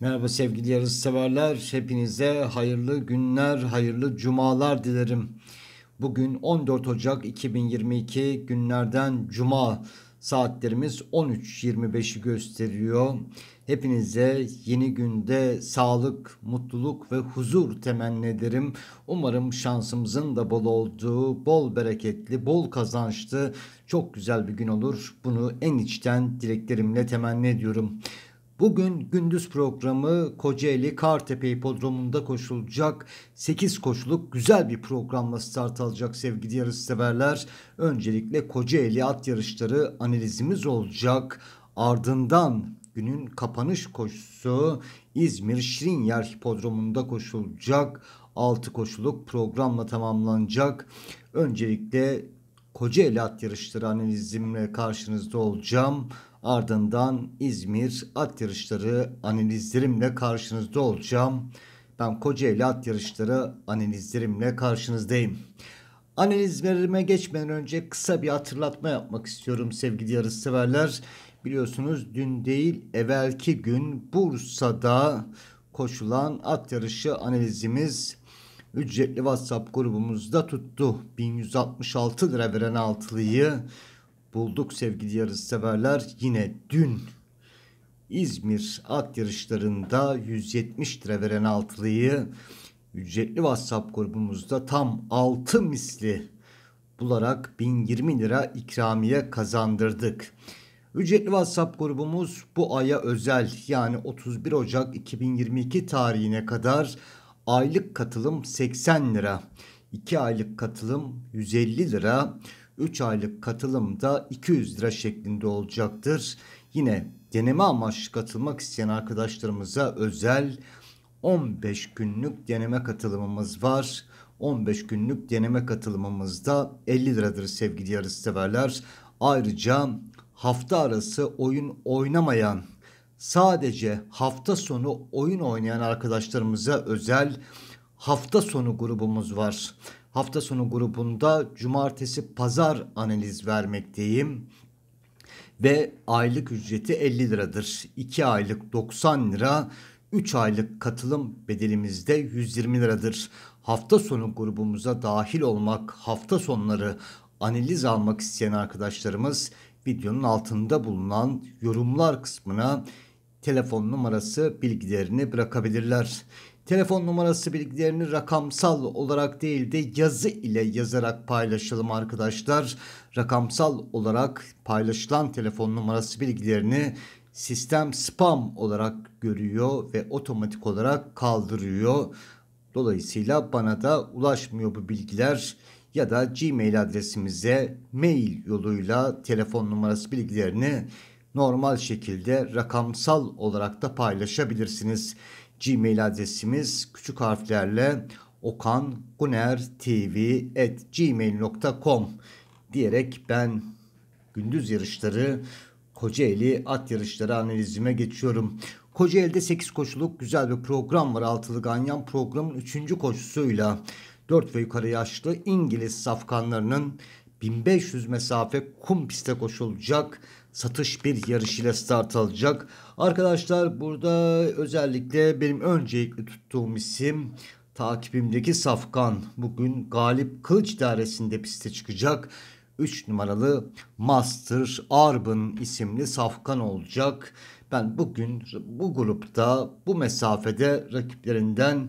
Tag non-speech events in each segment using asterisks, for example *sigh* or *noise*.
Merhaba sevgili yarışseverler. Hepinize hayırlı günler, hayırlı cumalar dilerim. Bugün 14 Ocak 2022 günlerden cuma saatlerimiz 13.25'i gösteriyor. Hepinize yeni günde sağlık, mutluluk ve huzur temenni ederim. Umarım şansımızın da bol olduğu, bol bereketli, bol kazançlı çok güzel bir gün olur. Bunu en içten dileklerimle temenni ediyorum. Bugün gündüz programı Kocaeli Kartepe Hipodromu'nda koşulacak 8 koşuluk güzel bir programla start alacak sevgili yarışseverler. Öncelikle Kocaeli at yarışları analizimiz olacak. Ardından günün kapanış koşusu İzmir Şirinyer Hipodromu'nda koşulacak. 6 koşuluk programla tamamlanacak. Öncelikle Kocaeli at yarışları analizimle karşınızda olacağım. Ardından İzmir at yarışları analizlerimle karşınızda olacağım. Ben Kocaeli at yarışları analizlerimle karşınızdayım. Analizlerime geçmeden önce kısa bir hatırlatma yapmak istiyorum sevgili yarışseverler. Biliyorsunuz dün değil evvelki gün Bursa'da koşulan at yarışı analizimiz ücretli WhatsApp grubumuzda tuttu. 1166 lira veren altılıyı bulduk sevgili yarış severler. Yine dün İzmir at yarışlarında 170 lira veren altılıyı ücretli WhatsApp grubumuzda tam 6 misli bularak 1020 lira ikramiye kazandırdık. Ücretli WhatsApp grubumuz bu aya özel yani 31 Ocak 2022 tarihine kadar aylık katılım 80 lira. 2 aylık katılım 150 lira. 3 aylık katılım da 200 lira şeklinde olacaktır. Yine deneme amaçlı katılmak isteyen arkadaşlarımıza özel 15 günlük deneme katılımımız var. 15 günlük deneme katılımımızda 50 liradır sevgili yarışseverler. Ayrıca hafta arası oyun oynamayan sadece hafta sonu oyun oynayan arkadaşlarımıza özel hafta sonu grubumuz var. Hafta sonu grubunda cumartesi pazar analiz vermekteyim. Ve aylık ücreti 50 liradır. 2 aylık 90 lira, 3 aylık katılım bedelimizde 120 liradır. Hafta sonu grubumuza dahil olmak, hafta sonları analiz almak isteyen arkadaşlarımız videonun altında bulunan yorumlar kısmına telefon numarası bilgilerini bırakabilirler. Telefon numarası bilgilerini rakamsal olarak değil de yazı ile yazarak paylaşalım arkadaşlar. Rakamsal olarak paylaşılan telefon numarası bilgilerini sistem spam olarak görüyor ve otomatik olarak kaldırıyor. Dolayısıyla bana da ulaşmıyor bu bilgiler ya da Gmail adresimize mail yoluyla telefon numarası bilgilerini normal şekilde rakamsal olarak da paylaşabilirsiniz. Gmail adresimiz küçük harflerle okangunertv.gmail.com diyerek ben gündüz yarışları Kocaeli at yarışları analizime geçiyorum. Kocaeli'de 8 koşuluk güzel bir program var. Altılı Ganyan programın 3. koşusuyla 4 ve yukarı yaşlı İngiliz safkanlarının 1500 mesafe kum piste koşulacak satış bir yarış ile start alacak. Arkadaşlar burada özellikle benim öncelikle tuttuğum isim takipimdeki Safkan. Bugün Galip Kılıç dairesinde piste çıkacak. 3 numaralı Master Arbın isimli Safkan olacak. Ben bugün bu grupta bu mesafede rakiplerinden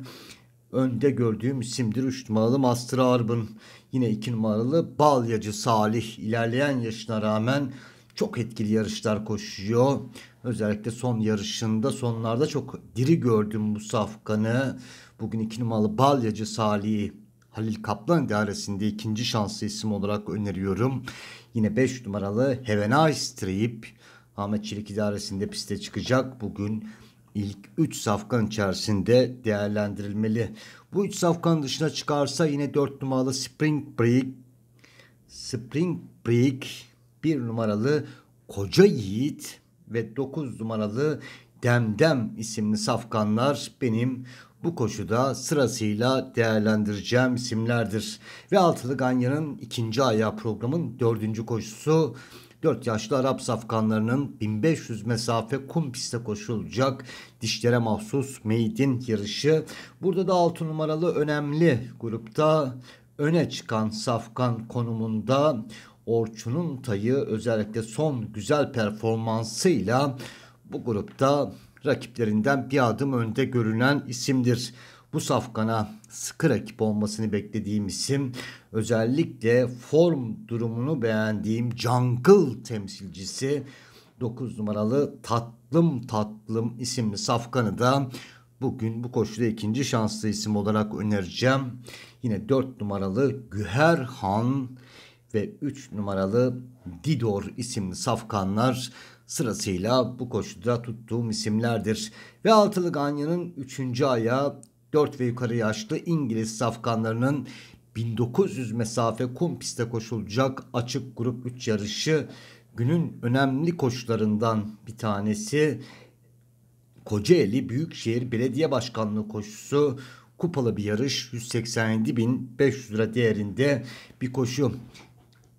önde gördüğüm isimdir 3 numaralı Master Arbın. Yine 2 numaralı Balyacı Salih ilerleyen yaşına rağmen çok etkili yarışlar koşuyor. Özellikle son yarışında sonlarda çok diri gördüm bu safkanı. Bugün iki numaralı balyacı Salih Halil Kaplan idaresinde ikinci şanslı isim olarak öneriyorum. Yine 5 numaralı Hevena Strip Ahmet Çelik idaresinde piste çıkacak. Bugün ilk 3 safkan içerisinde değerlendirilmeli. Bu 3 safkan dışına çıkarsa yine 4 numaralı Spring Break Spring Break 1 numaralı Koca Yiğit ve 9 numaralı Demdem isimli safkanlar benim bu koşuda sırasıyla değerlendireceğim isimlerdir. Ve Altılı Ganya'nın ikinci ayağı programın dördüncü koşusu 4 yaşlı Arap safkanlarının 1500 mesafe kum pistte koşulacak dişlere mahsus meydin yarışı. Burada da 6 numaralı önemli grupta öne çıkan safkan konumunda Orçun'un tayı özellikle son güzel performansıyla bu grupta rakiplerinden bir adım önde görünen isimdir. Bu safkana sıkı rakip olmasını beklediğim isim özellikle form durumunu beğendiğim jungle temsilcisi 9 numaralı Tatlım Tatlım isimli safkanı da bugün bu koşuda ikinci şanslı isim olarak önereceğim. Yine 4 numaralı Güher Han ve 3 numaralı Didor isimli safkanlar sırasıyla bu koşuda tuttuğum isimlerdir. Ve altılı Ganya'nın 3. ayağı 4 ve yukarı yaşlı İngiliz safkanlarının 1900 mesafe kum piste koşulacak açık grup 3 yarışı günün önemli koşularından bir tanesi Kocaeli Büyükşehir Belediye Başkanlığı koşusu kupalı bir yarış 187.500 lira değerinde bir koşu.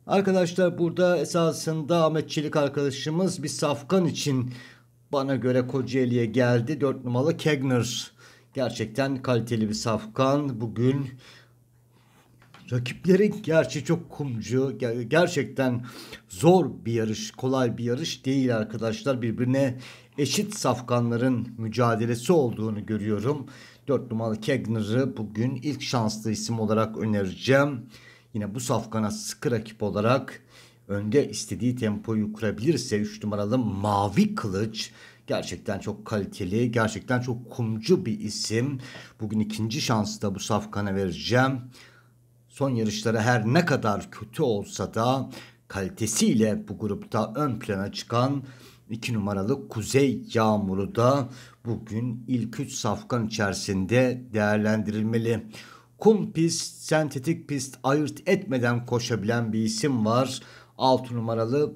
Arkadaşlar burada esasında Ahmet Çelik arkadaşımız bir safkan için bana göre Kocaeli'ye geldi. 4 numaralı Kegner gerçekten kaliteli bir safkan. Bugün rakipleri gerçi çok kumcu. Gerçekten zor bir yarış, kolay bir yarış değil arkadaşlar. Birbirine eşit safkanların mücadelesi olduğunu görüyorum. 4 numaralı Kegner'ı bugün ilk şanslı isim olarak önereceğim yine bu safkana sıkı rakip olarak önde istediği tempoyu kurabilirse 3 numaralı Mavi Kılıç gerçekten çok kaliteli, gerçekten çok kumcu bir isim. Bugün ikinci şansı da bu safkana vereceğim. Son yarışları her ne kadar kötü olsa da kalitesiyle bu grupta ön plana çıkan 2 numaralı Kuzey Yağmuru da bugün ilk 3 safkan içerisinde değerlendirilmeli kum pist, sentetik pist ayırt etmeden koşabilen bir isim var. 6 numaralı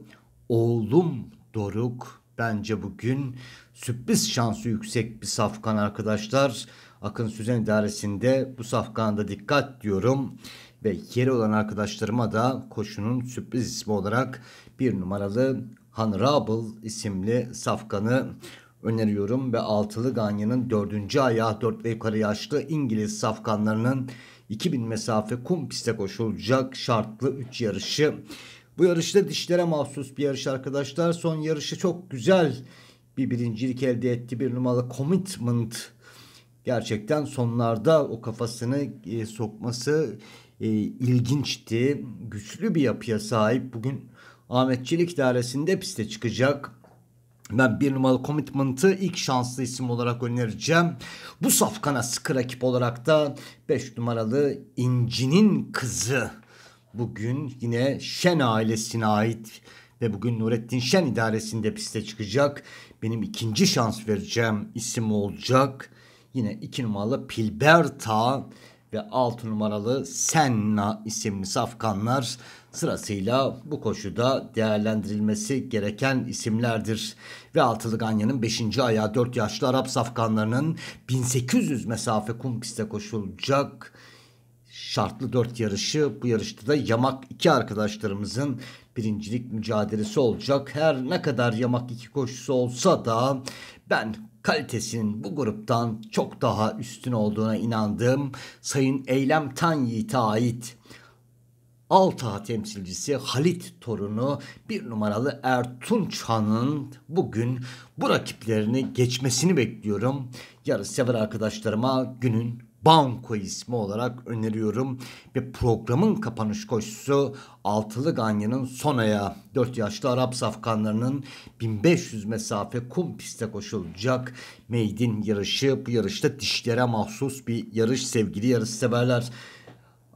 oğlum Doruk bence bugün sürpriz şansı yüksek bir safkan arkadaşlar. Akın Süzen idaresinde bu safkanda dikkat diyorum ve yeri olan arkadaşlarıma da koşunun sürpriz ismi olarak bir numaralı Honorable isimli safkanı öneriyorum ve altılı ganyanın dördüncü ayağı dört ve yukarı yaşlı İngiliz safkanlarının 2000 mesafe kum piste koşulacak şartlı 3 yarışı. Bu yarışta dişlere mahsus bir yarış arkadaşlar. Son yarışı çok güzel bir birincilik elde etti. Bir numaralı commitment gerçekten sonlarda o kafasını e, sokması e, ilginçti. Güçlü bir yapıya sahip. Bugün Ahmetçilik dairesinde piste çıkacak. Ben bir numaralı commitment'ı ilk şanslı isim olarak önereceğim. Bu safkana sıkı rakip olarak da 5 numaralı İnci'nin kızı bugün yine Şen ailesine ait ve bugün Nurettin Şen idaresinde piste çıkacak. Benim ikinci şans vereceğim isim olacak. Yine 2 numaralı Pilberta ve 6 numaralı Senna isimli safkanlar sırasıyla bu koşuda değerlendirilmesi gereken isimlerdir. Ve Altılı Ganya'nın 5. ayağı 4 yaşlı Arap safkanlarının 1800 mesafe kum pistte koşulacak şartlı 4 yarışı. Bu yarışta da yamak 2 arkadaşlarımızın birincilik mücadelesi olacak. Her ne kadar yamak 2 koşusu olsa da ben kalitesinin bu gruptan çok daha üstün olduğuna inandığım Sayın Eylem Tan Yiğit'e ait Altağ temsilcisi Halit torunu bir numaralı Ertunç Han'ın bugün bu rakiplerini geçmesini bekliyorum. sever arkadaşlarıma günün Banko ismi olarak öneriyorum. Ve programın kapanış koşusu Altılı Ganyan'ın son ayağı. 4 yaşlı Arap safkanlarının 1500 mesafe kum piste koşulacak meydin yarışı. Bu yarışta dişlere mahsus bir yarış sevgili yarışseverler. severler.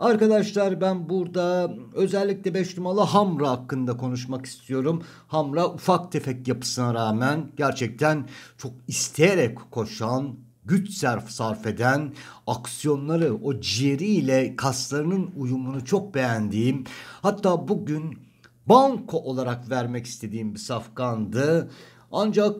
Arkadaşlar ben burada özellikle 5 numaralı Hamra hakkında konuşmak istiyorum. Hamra ufak tefek yapısına rağmen gerçekten çok isteyerek koşan, güç sarf eden, aksiyonları, o ciğeriyle kaslarının uyumunu çok beğendiğim, hatta bugün banko olarak vermek istediğim bir safkandı. Ancak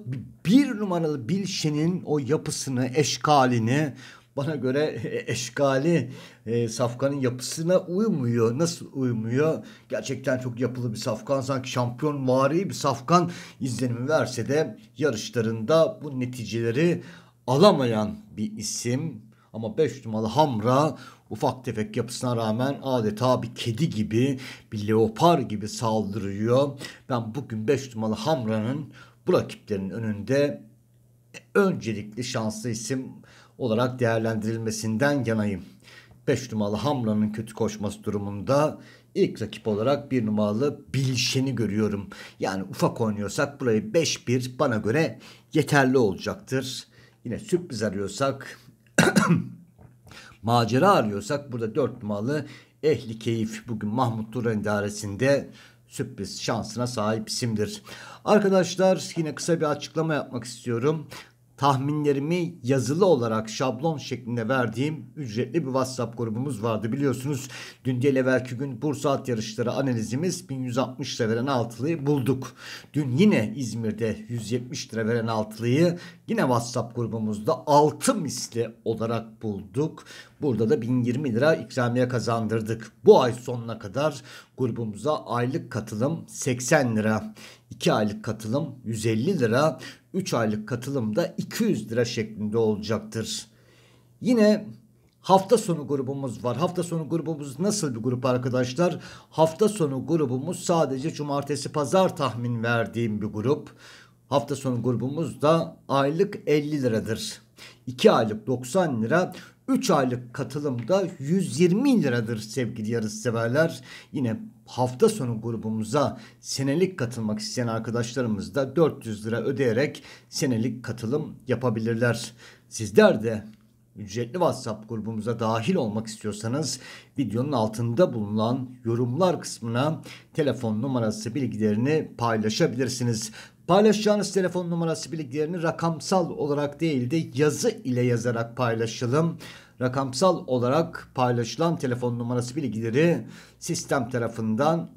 bir numaralı Bilşen'in o yapısını, eşkalini, bana göre e, eşkali e, safkanın yapısına uymuyor. Nasıl uymuyor? Gerçekten çok yapılı bir safkan. Sanki şampiyon vari bir safkan izlenimi verse de yarışlarında bu neticeleri alamayan bir isim. Ama 5 numaralı Hamra ufak tefek yapısına rağmen adeta bir kedi gibi bir leopar gibi saldırıyor. Ben bugün 5 numaralı Hamra'nın bu rakiplerinin önünde öncelikli şanslı isim olarak değerlendirilmesinden yanayım. 5 numaralı Hamra'nın kötü koşması durumunda ilk rakip olarak 1 numaralı Bilşen'i görüyorum. Yani ufak oynuyorsak burayı 5-1 bana göre yeterli olacaktır. Yine sürpriz arıyorsak *clears throat* macera arıyorsak burada 4 numaralı Ehli Keyif bugün Mahmut Duran idaresinde sürpriz şansına sahip isimdir. Arkadaşlar yine kısa bir açıklama yapmak istiyorum tahminlerimi yazılı olarak şablon şeklinde verdiğim ücretli bir WhatsApp grubumuz vardı biliyorsunuz. Dün değil evvelki gün Bursa at yarışları analizimiz 1160 lira veren altılıyı bulduk. Dün yine İzmir'de 170 lira veren altılıyı yine WhatsApp grubumuzda 6 misli olarak bulduk. Burada da 1020 lira ikramiye kazandırdık. Bu ay sonuna kadar grubumuza aylık katılım 80 lira. 2 aylık katılım 150 lira. 3 aylık katılımda 200 lira şeklinde olacaktır. Yine hafta sonu grubumuz var. Hafta sonu grubumuz nasıl bir grup arkadaşlar? Hafta sonu grubumuz sadece cumartesi pazar tahmin verdiğim bir grup. Hafta sonu grubumuz da aylık 50 liradır. 2 aylık 90 lira, 3 aylık katılımda 120 liradır sevgili yarışseverler. Yine hafta sonu grubumuza senelik katılmak isteyen arkadaşlarımız da 400 lira ödeyerek senelik katılım yapabilirler. Sizler de ücretli WhatsApp grubumuza dahil olmak istiyorsanız videonun altında bulunan yorumlar kısmına telefon numarası bilgilerini paylaşabilirsiniz. Paylaşacağınız telefon numarası bilgilerini rakamsal olarak değil de yazı ile yazarak paylaşalım. Rakamsal olarak paylaşılan telefon numarası bilgileri sistem tarafından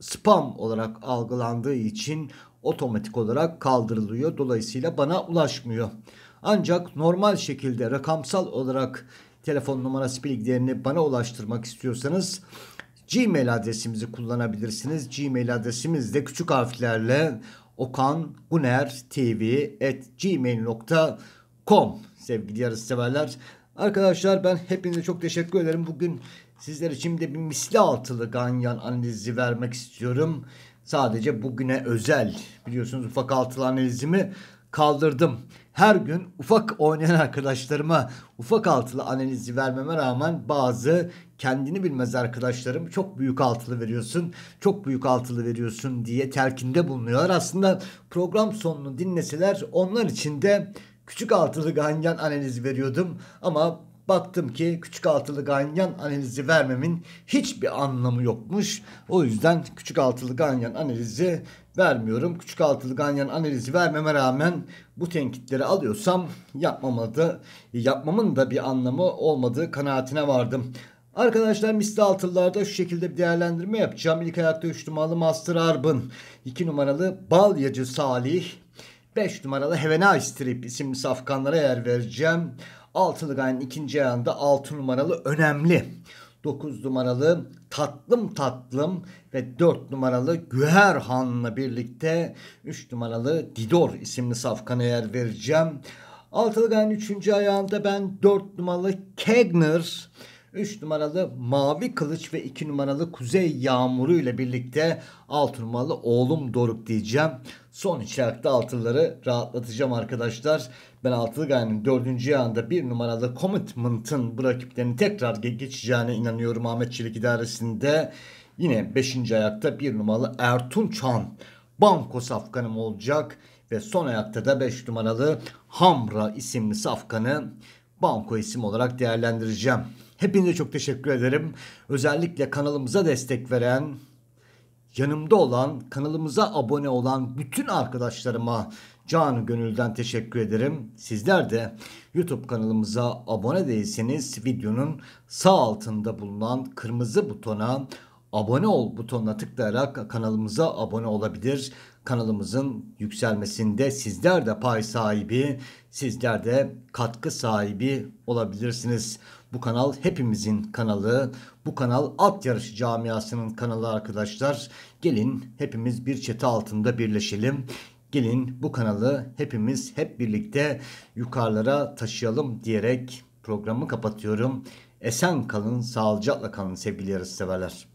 spam olarak algılandığı için otomatik olarak kaldırılıyor. Dolayısıyla bana ulaşmıyor. Ancak normal şekilde rakamsal olarak telefon numarası bilgilerini bana ulaştırmak istiyorsanız Gmail adresimizi kullanabilirsiniz. Gmail adresimiz de küçük harflerle okangunertv.gmail.com sevgili yarış severler. Arkadaşlar ben hepinize çok teşekkür ederim. Bugün sizler için de bir misli altılı ganyan analizi vermek istiyorum. Sadece bugüne özel biliyorsunuz ufak altılı analizimi kaldırdım her gün ufak oynayan arkadaşlarıma ufak altılı analizi vermeme rağmen bazı kendini bilmez arkadaşlarım çok büyük altılı veriyorsun, çok büyük altılı veriyorsun diye telkinde bulunuyorlar. Aslında program sonunu dinleseler onlar için de küçük altılı ganyan analizi veriyordum ama baktım ki küçük altılı ganyan analizi vermemin hiçbir anlamı yokmuş. O yüzden küçük altılı ganyan analizi vermiyorum. Küçük altılı ganyan analizi vermeme rağmen bu tenkitleri alıyorsam yapmamadı, yapmamın da bir anlamı olmadığı kanaatine vardım. Arkadaşlar misli altılılarda şu şekilde bir değerlendirme yapacağım. İlk ayakta 3 numaralı Master Arbın, 2 numaralı Balyacı Salih, 5 numaralı Hevena Strip isimli safkanlara yer vereceğim. Altılı ganyanın ikinci ayağında 6 numaralı önemli. 9 numaralı Tatlım Tatlım ve 4 numaralı Güher Han'la birlikte 3 numaralı Didor isimli safkana yer vereceğim. Altılı Gay'ın 3. ayağında ben 4 numaralı Kegner, 3 numaralı Mavi Kılıç ve 2 numaralı Kuzey Yağmuru ile birlikte 6 numaralı Oğlum Doruk diyeceğim. Son içerikte altıları rahatlatacağım arkadaşlar. Ben Altılgay'ın dördüncü yağında bir numaralı Commitment'ın bu rakiplerini tekrar geçeceğine inanıyorum Ahmet Çelik idaresinde. Yine beşinci ayakta bir numaralı Ertunçan banko safkanım olacak. Ve son ayakta da beş numaralı Hamra isimli safkanı banko isim olarak değerlendireceğim. Hepinize çok teşekkür ederim. Özellikle kanalımıza destek veren, yanımda olan, kanalımıza abone olan bütün arkadaşlarıma Canı gönülden teşekkür ederim. Sizler de YouTube kanalımıza abone değilseniz videonun sağ altında bulunan kırmızı butona abone ol butonuna tıklayarak kanalımıza abone olabilir. Kanalımızın yükselmesinde sizler de pay sahibi, sizler de katkı sahibi olabilirsiniz. Bu kanal hepimizin kanalı. Bu kanal at yarışı camiasının kanalı arkadaşlar. Gelin hepimiz bir çete altında birleşelim. Gelin bu kanalı hepimiz hep birlikte yukarılara taşıyalım diyerek programı kapatıyorum. Esen kalın, sağlıcakla kalın sevgili yarışseverler.